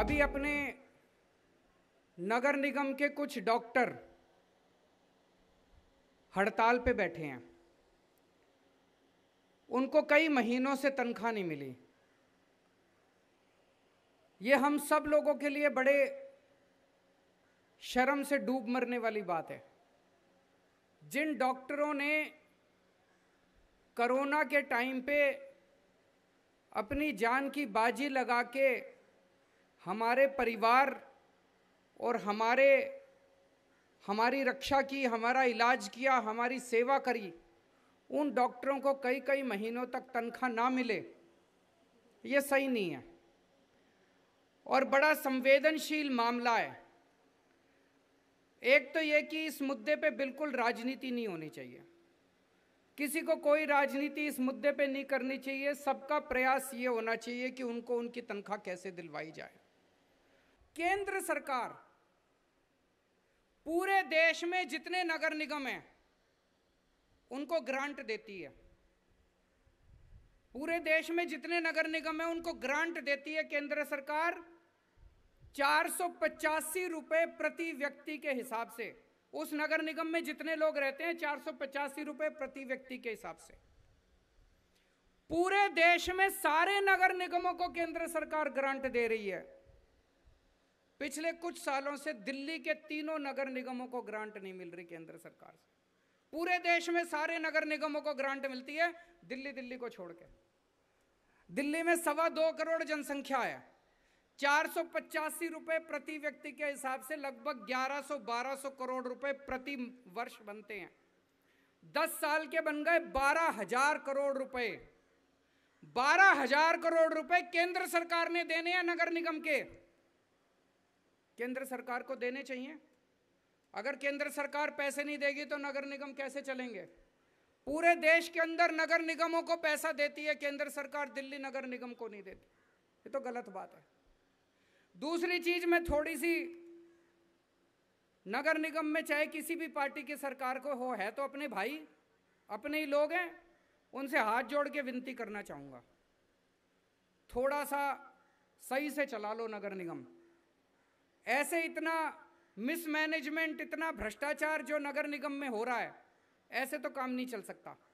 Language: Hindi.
अभी अपने नगर निगम के कुछ डॉक्टर हड़ताल पे बैठे हैं उनको कई महीनों से तनख्वाह नहीं मिली ये हम सब लोगों के लिए बड़े शर्म से डूब मरने वाली बात है जिन डॉक्टरों ने कोरोना के टाइम पे अपनी जान की बाजी लगा के हमारे परिवार और हमारे हमारी रक्षा की हमारा इलाज किया हमारी सेवा करी उन डॉक्टरों को कई कई महीनों तक तनख्वाह ना मिले ये सही नहीं है और बड़ा संवेदनशील मामला है एक तो ये कि इस मुद्दे पे बिल्कुल राजनीति नहीं होनी चाहिए किसी को कोई राजनीति इस मुद्दे पे नहीं करनी चाहिए सबका प्रयास ये होना चाहिए कि उनको उनकी तनख्वाह कैसे दिलवाई जाए केंद्र सरकार पूरे देश में जितने नगर निगम हैं उनको ग्रांट देती है पूरे देश में जितने नगर निगम हैं उनको ग्रांट देती है केंद्र सरकार चार सौ पचासी प्रति व्यक्ति के हिसाब से उस नगर निगम में जितने लोग रहते हैं चार सौ पचासी प्रति व्यक्ति के हिसाब से पूरे देश में सारे नगर निगमों को केंद्र सरकार ग्रांट दे रही है पिछले कुछ सालों से दिल्ली के तीनों नगर निगमों को ग्रांट नहीं मिल रही केंद्र सरकार से पूरे देश में सारे नगर निगमों को ग्रांट मिलती है दिल्ली दिल्ली को छोड़ के दिल्ली में सवा दो करोड़ जनसंख्या है चार सौ पचासी रुपए प्रति व्यक्ति के हिसाब से लगभग ग्यारह सौ बारह सौ करोड़ रुपए प्रति वर्ष बनते हैं दस साल के बन गए बारह हजार करोड़ रुपए बारह हजार करोड़ रुपए केंद्र सरकार ने देने हैं नगर निगम के केंद्र सरकार को देने चाहिए अगर केंद्र सरकार पैसे नहीं देगी तो नगर निगम कैसे चलेंगे पूरे देश के अंदर नगर निगमों को पैसा देती है केंद्र सरकार दिल्ली नगर निगम को नहीं देती ये तो गलत बात है दूसरी चीज में थोड़ी सी नगर निगम में चाहे किसी भी पार्टी की सरकार को हो है तो अपने भाई अपने ही लोग हैं उनसे हाथ जोड़ के विनती करना चाहूंगा थोड़ा सा सही से चला लो नगर निगम ऐसे इतना मिसमैनेजमेंट इतना भ्रष्टाचार जो नगर निगम में हो रहा है ऐसे तो काम नहीं चल सकता